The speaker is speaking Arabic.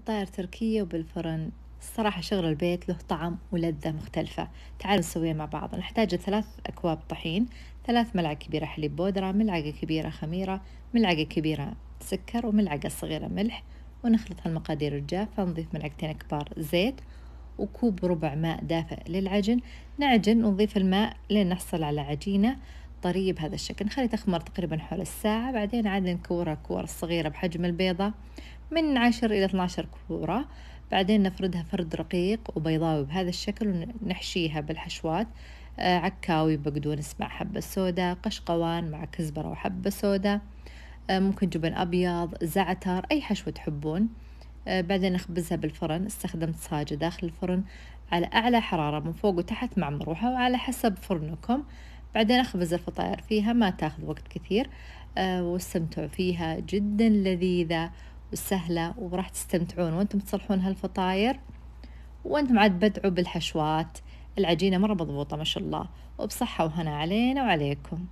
فطاير تركية وبالفرن الصراحة شغل البيت له طعم ولذة مختلفة تعالوا نسويها مع بعض نحتاج ثلاث أكواب طحين ثلاث ملعقة كبيرة حليب بودرة ملعقة كبيرة خميرة ملعقة كبيرة سكر وملعقة صغيرة ملح ونخلط هالمقادير الجافة نضيف ملعقتين كبار زيت وكوب ربع ماء دافئ للعجن نعجن ونضيف الماء لين نحصل على عجينة طرية بهذا الشكل نخلي تخمر تقريبا حول الساعة بعدين عاد نكورها كور صغيرة بحجم البيضة من عشر إلى 12 كورة بعدين نفردها فرد رقيق وبيضاوي بهذا الشكل ونحشيها بالحشوات آه، عكاوي بقدونس مع حبة سودا قشقوان مع كزبرة وحبة سودا آه، ممكن جبن أبيض زعتر أي حشوة تحبون آه، بعدين نخبزها بالفرن استخدمت صاجة داخل الفرن على أعلى حرارة من فوق وتحت مع مروحة وعلى حسب فرنكم بعدين أخبز الفطائر فيها ما تاخذ وقت كثير واستمتعوا فيها جدا لذيذة وسهلة وراح تستمتعون وانتم تصلحون هالفطاير وانتم عاد بدعوا بالحشوات العجينة مرة مضبوطة ما شاء الله وبصحة وهنا علينا وعليكم